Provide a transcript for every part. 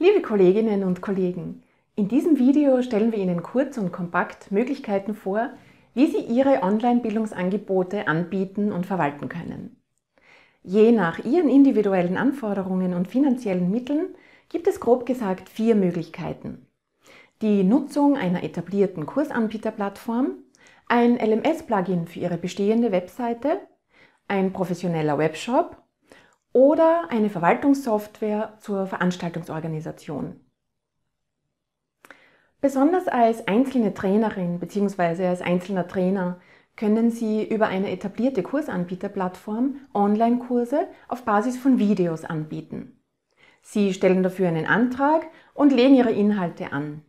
Liebe Kolleginnen und Kollegen, in diesem Video stellen wir Ihnen kurz und kompakt Möglichkeiten vor, wie Sie Ihre Online-Bildungsangebote anbieten und verwalten können. Je nach Ihren individuellen Anforderungen und finanziellen Mitteln gibt es grob gesagt vier Möglichkeiten. Die Nutzung einer etablierten Kursanbieterplattform, ein LMS-Plugin für Ihre bestehende Webseite, ein professioneller Webshop oder eine Verwaltungssoftware zur Veranstaltungsorganisation. Besonders als einzelne Trainerin bzw. als einzelner Trainer können Sie über eine etablierte Kursanbieterplattform Online-Kurse auf Basis von Videos anbieten. Sie stellen dafür einen Antrag und legen Ihre Inhalte an.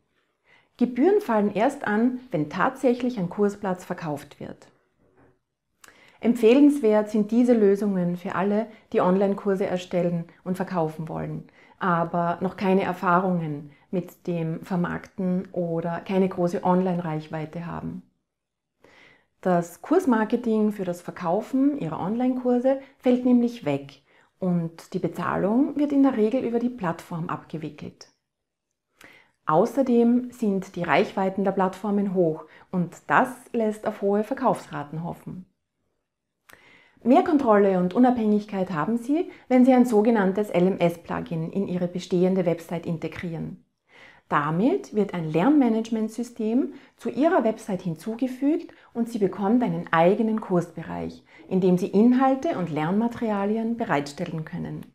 Gebühren fallen erst an, wenn tatsächlich ein Kursplatz verkauft wird. Empfehlenswert sind diese Lösungen für alle, die Online-Kurse erstellen und verkaufen wollen, aber noch keine Erfahrungen mit dem Vermarkten oder keine große Online-Reichweite haben. Das Kursmarketing für das Verkaufen ihrer Online-Kurse fällt nämlich weg und die Bezahlung wird in der Regel über die Plattform abgewickelt. Außerdem sind die Reichweiten der Plattformen hoch und das lässt auf hohe Verkaufsraten hoffen. Mehr Kontrolle und Unabhängigkeit haben Sie, wenn Sie ein sogenanntes LMS-Plugin in Ihre bestehende Website integrieren. Damit wird ein Lernmanagementsystem zu Ihrer Website hinzugefügt und Sie bekommt einen eigenen Kursbereich, in dem Sie Inhalte und Lernmaterialien bereitstellen können.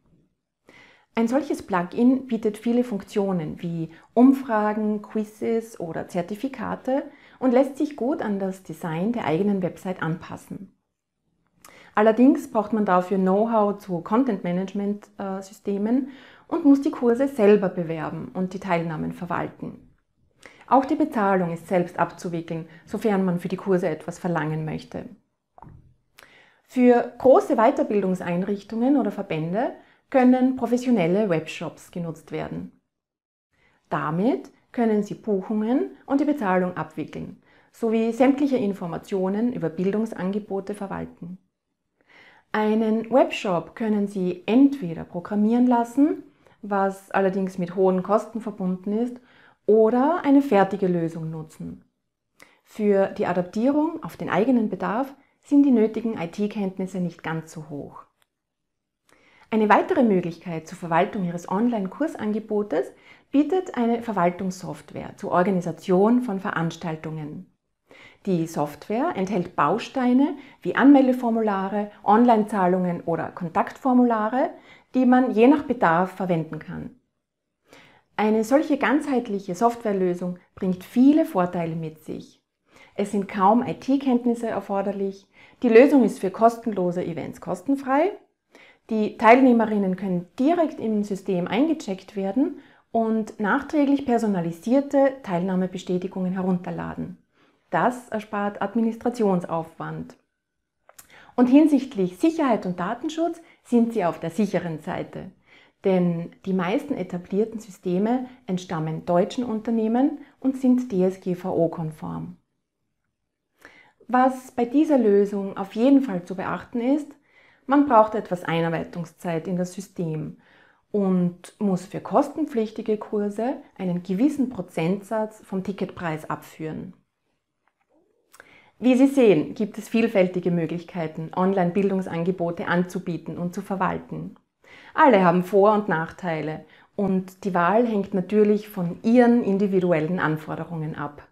Ein solches Plugin bietet viele Funktionen wie Umfragen, Quizzes oder Zertifikate und lässt sich gut an das Design der eigenen Website anpassen. Allerdings braucht man dafür Know-how zu Content-Management-Systemen äh, und muss die Kurse selber bewerben und die Teilnahmen verwalten. Auch die Bezahlung ist selbst abzuwickeln, sofern man für die Kurse etwas verlangen möchte. Für große Weiterbildungseinrichtungen oder Verbände können professionelle Webshops genutzt werden. Damit können Sie Buchungen und die Bezahlung abwickeln sowie sämtliche Informationen über Bildungsangebote verwalten. Einen Webshop können Sie entweder programmieren lassen was allerdings mit hohen Kosten verbunden ist, oder eine fertige Lösung nutzen. Für die Adaptierung auf den eigenen Bedarf sind die nötigen IT-Kenntnisse nicht ganz so hoch. Eine weitere Möglichkeit zur Verwaltung Ihres Online-Kursangebotes bietet eine Verwaltungssoftware zur Organisation von Veranstaltungen. Die Software enthält Bausteine wie Anmeldeformulare, Online-Zahlungen oder Kontaktformulare, die man je nach Bedarf verwenden kann. Eine solche ganzheitliche Softwarelösung bringt viele Vorteile mit sich. Es sind kaum IT-Kenntnisse erforderlich, die Lösung ist für kostenlose Events kostenfrei, die Teilnehmerinnen können direkt im System eingecheckt werden und nachträglich personalisierte Teilnahmebestätigungen herunterladen. Das erspart Administrationsaufwand. Und hinsichtlich Sicherheit und Datenschutz sind sie auf der sicheren Seite. Denn die meisten etablierten Systeme entstammen deutschen Unternehmen und sind DSGVO-konform. Was bei dieser Lösung auf jeden Fall zu beachten ist, man braucht etwas Einarbeitungszeit in das System und muss für kostenpflichtige Kurse einen gewissen Prozentsatz vom Ticketpreis abführen. Wie Sie sehen, gibt es vielfältige Möglichkeiten, Online-Bildungsangebote anzubieten und zu verwalten. Alle haben Vor- und Nachteile und die Wahl hängt natürlich von Ihren individuellen Anforderungen ab.